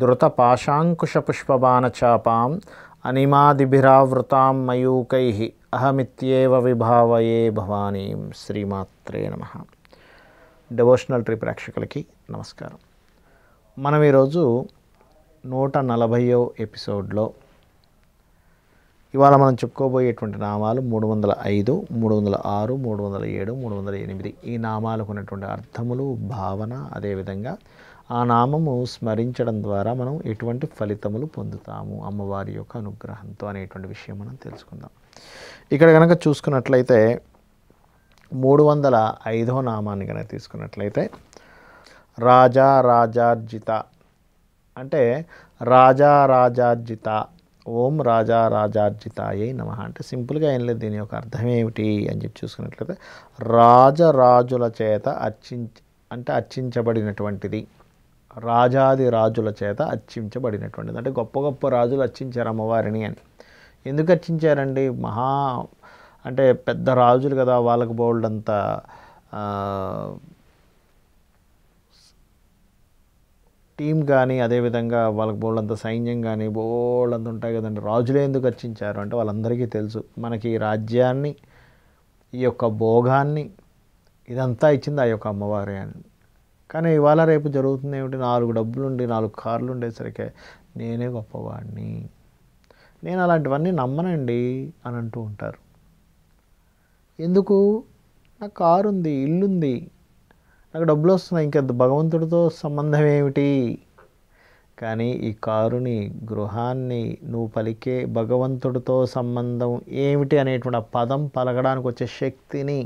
ధృత పాశాంకుశపుష్పబాణచాపాం అనిమాదిభిరావృతాం మయూకై అహమిత్యేవ విభావయే భవానీ శ్రీమాత్రే నమ devotional tree ప్రేక్షకులకి నమస్కారం మనం ఈరోజు నూట నలభయో ఎపిసోడ్లో ఇవాళ మనం చెప్పుకోబోయేటువంటి నామాలు మూడు వందల ఐదు మూడు వందల ఆరు మూడు వందల ఏడు మూడు వందల ఎనిమిది ఈ నామాలకు ఉన్నటువంటి అర్థములు భావన అదేవిధంగా ఆ నామము స్మరించడం ద్వారా మనం ఎటువంటి ఫలితములు పొందుతాము అమ్మవారి యొక్క అనుగ్రహంతో అనేటువంటి విషయం మనం తెలుసుకుందాం ఇక్కడ కనుక చూసుకున్నట్లయితే మూడు వందల ఐదవ నామాన్ని కనుక తీసుకున్నట్లయితే రాజా రాజార్జిత అంటే రాజా రాజార్జిత ఓం రాజా రాజార్జితాయే నమ అంటే సింపుల్గా ఏం లేదు దీని యొక్క అర్థం ఏమిటి అని చెప్పి చూసుకున్నట్లయితే రాజరాజుల చేత అర్చించ అంటే అర్చించబడినటువంటిది రాజాది రాజుల చేత అర్చించబడినటువంటిది అంటే గొప్ప గొప్ప రాజులు అర్చించారు అమ్మవారిని అని ఎందుకు అర్చించారండి మహా అంటే పెద్ద రాజులు కదా వాళ్ళకు బోల్డ్ అంత టీం కానీ అదేవిధంగా వాళ్ళకి అంత సైన్యం కానీ అంత ఉంటాయి కదండి రాజులే ఎందుకు అర్చించారు అంటే వాళ్ళందరికీ తెలుసు మనకి ఈ రాజ్యాన్ని ఈ యొక్క భోగాన్ని ఇదంతా ఇచ్చింది ఆ యొక్క అమ్మవారి అని కానీ ఇవాళ రేపు జరుగుతుంది ఏమిటి నాలుగు డబ్బులుండి నాలుగు కార్లు ఉండేసరికి నేనే గొప్పవాడిని నేను అలాంటివన్నీ నమ్మనండి అని అంటూ ఉంటారు ఎందుకు నాకు కారు ఉంది ఇల్లుంది నాకు డబ్బులు వస్తున్నాయి ఇంకా భగవంతుడితో సంబంధం ఏమిటి కానీ ఈ కారుని గృహాన్ని నువ్వు పలికే భగవంతుడితో సంబంధం ఏమిటి అనేటువంటి ఆ పదం పలకడానికి వచ్చే శక్తిని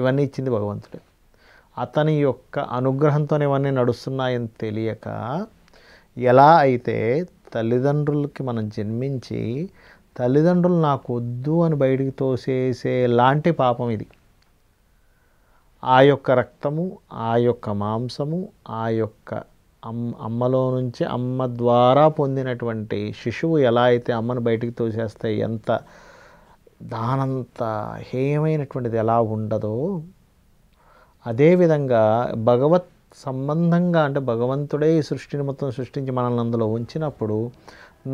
ఇవన్నీ ఇచ్చింది భగవంతుడే అతని యొక్క అనుగ్రహంతోనే ఇవన్నీ నడుస్తున్నాయని తెలియక ఎలా అయితే తల్లిదండ్రులకి మనం జన్మించి తల్లిదండ్రులు నాకు వద్దు అని బయటికి తోసేసే లాంటి పాపం ఇది ఆ యొక్క రక్తము ఆ యొక్క మాంసము ఆ యొక్క అమ్ అమ్మలో నుంచి అమ్మ ద్వారా పొందినటువంటి శిశువు ఎలా అయితే అమ్మను బయటికి తోసేస్తే ఎంత దానంత హేయమైనటువంటిది ఎలా ఉండదో అదేవిధంగా భగవత్ సంబంధంగా అంటే భగవంతుడే ఈ సృష్టిని మొత్తం సృష్టించి మనల్ని అందులో ఉంచినప్పుడు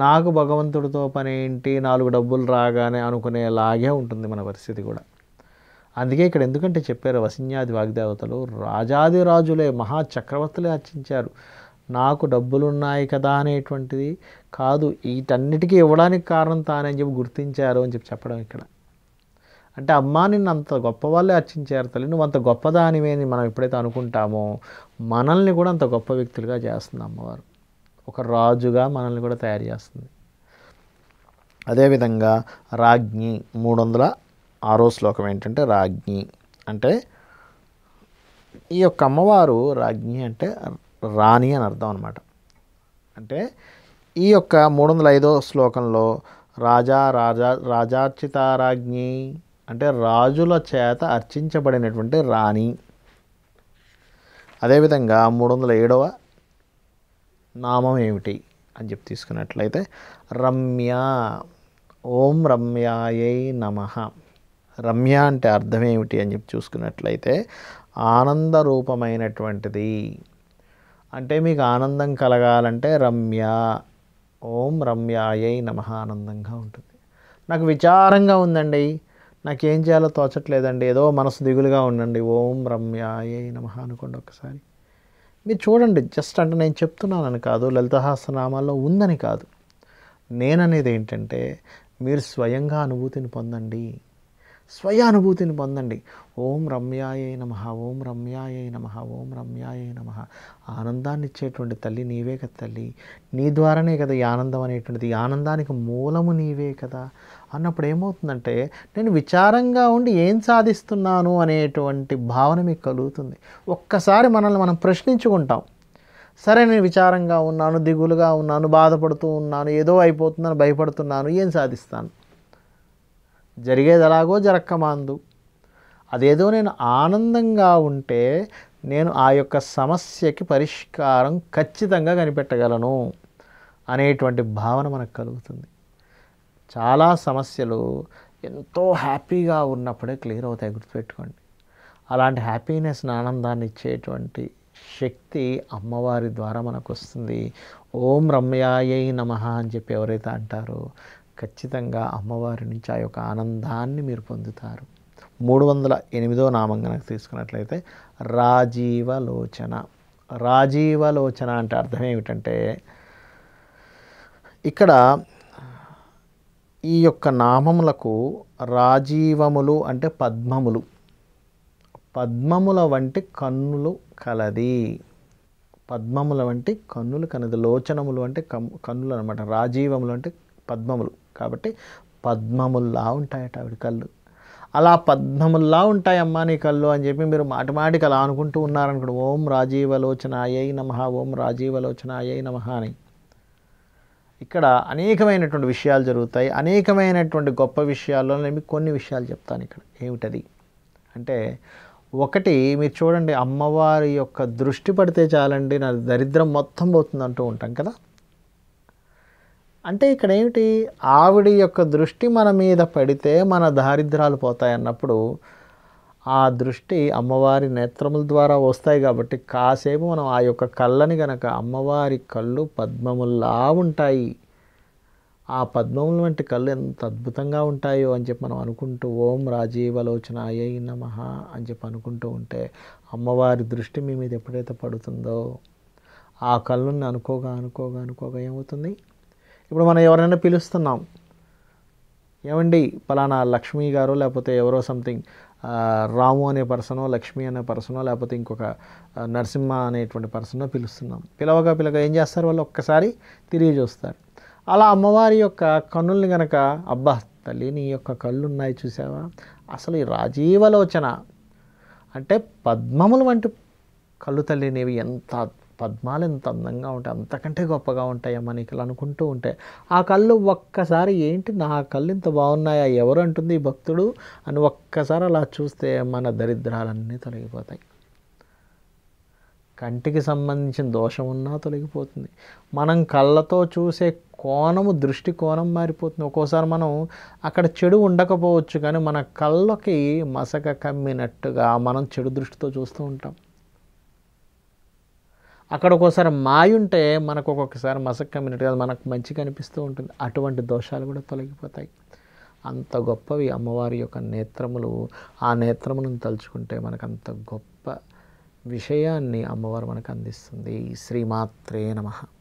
నాకు భగవంతుడితో పని ఏంటి నాలుగు డబ్బులు రాగానే అనుకునేలాగే ఉంటుంది మన పరిస్థితి కూడా అందుకే ఇక్కడ ఎందుకంటే చెప్పారు వసిన్యాది వాగ్దేవతలు రాజాది రాజులే మహా చక్రవర్తులే అర్చించారు నాకు డబ్బులున్నాయి కదా అనేటువంటిది కాదు వీటన్నిటికీ ఇవ్వడానికి కారణం తానని చెప్పి గుర్తించారు అని చెప్పి చెప్పడం ఇక్కడ అంటే అమ్మ నిన్ను అంత గొప్ప వాళ్ళే అర్చించారు తల్లి నువ్వు అంత గొప్పదానివేని మనం ఎప్పుడైతే అనుకుంటామో మనల్ని కూడా అంత గొప్ప వ్యక్తులుగా చేస్తుంది అమ్మవారు ఒక రాజుగా మనల్ని కూడా తయారు చేస్తుంది అదేవిధంగా రాజ్ఞి మూడు వందల ఆరో శ్లోకం ఏంటంటే రాజ్ఞి అంటే ఈ యొక్క అమ్మవారు రాజ్ఞి అంటే రాణి అని అర్థం అనమాట అంటే ఈ యొక్క మూడు వందల ఐదో శ్లోకంలో రాజా రాజా రాజార్చితారాజ్ఞి అంటే రాజుల చేత అర్చించబడినటువంటి రాణి అదేవిధంగా మూడు వందల ఏడవ నామం ఏమిటి అని చెప్పి తీసుకున్నట్లయితే రమ్య ఓం రమ్యాయై నమ రమ్య అంటే అర్థం ఏమిటి అని చెప్పి చూసుకున్నట్లయితే ఆనందరూపమైనటువంటిది అంటే మీకు ఆనందం కలగాలంటే రమ్య ఓం రమ్యాయై నమ ఆనందంగా ఉంటుంది నాకు విచారంగా ఉందండి నాకేం చేయాలో తోచట్లేదండి ఏదో మనసు దిగులుగా ఉండండి ఓం రమ్య ఏ నమ అనుకోండి ఒకసారి మీరు చూడండి జస్ట్ అంటే నేను చెప్తున్నానని కాదు లలితహాసనామాల్లో ఉందని కాదు నేననేది ఏంటంటే మీరు స్వయంగా అనుభూతిని పొందండి స్వయానుభూతిని పొందండి ఓం రమ్యాయే నమ ఓం రమ్యాయే నమ ఓం రమ్యాయే నమ ఆనందాన్ని ఇచ్చేటువంటి తల్లి నీవే కదా తల్లి నీ ద్వారానే కదా ఈ ఆనందం అనేటువంటిది ఆనందానికి మూలము నీవే కదా అన్నప్పుడు ఏమవుతుందంటే నేను విచారంగా ఉండి ఏం సాధిస్తున్నాను అనేటువంటి భావన మీకు కలుగుతుంది ఒక్కసారి మనల్ని మనం ప్రశ్నించుకుంటాం సరే నేను విచారంగా ఉన్నాను దిగులుగా ఉన్నాను బాధపడుతూ ఉన్నాను ఏదో అయిపోతుందని భయపడుతున్నాను ఏం సాధిస్తాను జరిగేది ఎలాగో జరక్కమాందు అదేదో నేను ఆనందంగా ఉంటే నేను ఆ యొక్క సమస్యకి పరిష్కారం ఖచ్చితంగా కనిపెట్టగలను అనేటువంటి భావన మనకు కలుగుతుంది చాలా సమస్యలు ఎంతో హ్యాపీగా ఉన్నప్పుడే క్లియర్ అవుతాయి గుర్తుపెట్టుకోండి అలాంటి హ్యాపీనెస్ ఆనందాన్ని ఇచ్చేటువంటి శక్తి అమ్మవారి ద్వారా మనకు వస్తుంది ఓం రమ్యాయ నమ అని చెప్పి ఎవరైతే అంటారో ఖచ్చితంగా అమ్మవారి నుంచి ఆ యొక్క ఆనందాన్ని మీరు పొందుతారు మూడు వందల ఎనిమిదో నామం కనుక తీసుకున్నట్లయితే రాజీవలోచన రాజీవలోచన అంటే అర్థం ఏమిటంటే ఇక్కడ ఈ యొక్క నామములకు రాజీవములు అంటే పద్మములు పద్మముల వంటి కన్నులు కలది పద్మముల వంటి కన్నులు కలది లోచనములు అంటే కన్నులు అనమాట రాజీవములు అంటే పద్మములు కాబట్టి పద్మముల్లా ఉంటాయట ఆవిడ కళ్ళు అలా పద్మముల్లా ఉంటాయమ్మా నీ కళ్ళు అని చెప్పి మీరు మాటికి అలా అనుకుంటూ ఉన్నారనుకోండి ఓం రాజీవలోచన రాజీవలోచనాయై నమ ఓం రాజీవలోచన రాజీవలోచనాయై నమ అని ఇక్కడ అనేకమైనటువంటి విషయాలు జరుగుతాయి అనేకమైనటువంటి గొప్ప విషయాల్లో నేను కొన్ని విషయాలు చెప్తాను ఇక్కడ ఏమిటది అంటే ఒకటి మీరు చూడండి అమ్మవారి యొక్క దృష్టి పడితే చాలండి నా దరిద్రం మొత్తం పోతుందంటూ ఉంటాం కదా అంటే ఇక్కడ ఏమిటి ఆవిడ యొక్క దృష్టి మన మీద పడితే మన దారిద్రాలు పోతాయన్నప్పుడు ఆ దృష్టి అమ్మవారి నేత్రముల ద్వారా వస్తాయి కాబట్టి కాసేపు మనం ఆ యొక్క కళ్ళని గనక అమ్మవారి కళ్ళు పద్మముల్లా ఉంటాయి ఆ పద్మముల వంటి కళ్ళు ఎంత అద్భుతంగా ఉంటాయో అని చెప్పి మనం అనుకుంటూ ఓం రాజీవలోచన అయ్యై నమ అని చెప్పి అనుకుంటూ ఉంటే అమ్మవారి దృష్టి మీ మీద ఎప్పుడైతే పడుతుందో ఆ కళ్ళని అనుకోగా అనుకోగా అనుకోగా ఏమవుతుంది ఇప్పుడు మనం ఎవరైనా పిలుస్తున్నాం ఏమండి పలానా లక్ష్మి గారు లేకపోతే ఎవరో సంథింగ్ రాము అనే పర్సనో లక్ష్మి అనే పర్సనో లేకపోతే ఇంకొక నరసింహ అనేటువంటి పర్సనో పిలుస్తున్నాం పిలవగా పిలవగా ఏం చేస్తారు వాళ్ళు ఒక్కసారి తిరిగి చూస్తారు అలా అమ్మవారి యొక్క కన్నుల్ని గనక అబ్బా తల్లి నీ యొక్క కళ్ళు ఉన్నాయి చూసావా అసలు ఈ రాజీవలోచన అంటే పద్మములు వంటి కళ్ళు తల్లి ఎంత పద్మాలు ఎంత అందంగా ఉంటాయి అంతకంటే గొప్పగా ఉంటాయమ్మా ఇలా అనుకుంటూ ఉంటాయి ఆ కళ్ళు ఒక్కసారి ఏంటి నా కళ్ళు ఇంత బాగున్నాయా ఎవరు అంటుంది భక్తుడు అని ఒక్కసారి అలా చూస్తే మన దరిద్రాలన్నీ తొలగిపోతాయి కంటికి సంబంధించిన దోషం ఉన్నా తొలగిపోతుంది మనం కళ్ళతో చూసే కోణము దృష్టి కోణం మారిపోతుంది ఒక్కోసారి మనం అక్కడ చెడు ఉండకపోవచ్చు కానీ మన కళ్ళకి మసక కమ్మినట్టుగా మనం చెడు దృష్టితో చూస్తూ ఉంటాం అక్కడ ఒక్కోసారి మాయుంటే మనకు ఒక్కొక్కసారి మసక్ కమ్యూనిటీ అది మనకు మంచిగా అనిపిస్తూ ఉంటుంది అటువంటి దోషాలు కూడా తొలగిపోతాయి అంత గొప్పవి అమ్మవారి యొక్క నేత్రములు ఆ నేత్రములను తలుచుకుంటే మనకు అంత గొప్ప విషయాన్ని అమ్మవారు మనకు అందిస్తుంది శ్రీమాత్రే నమ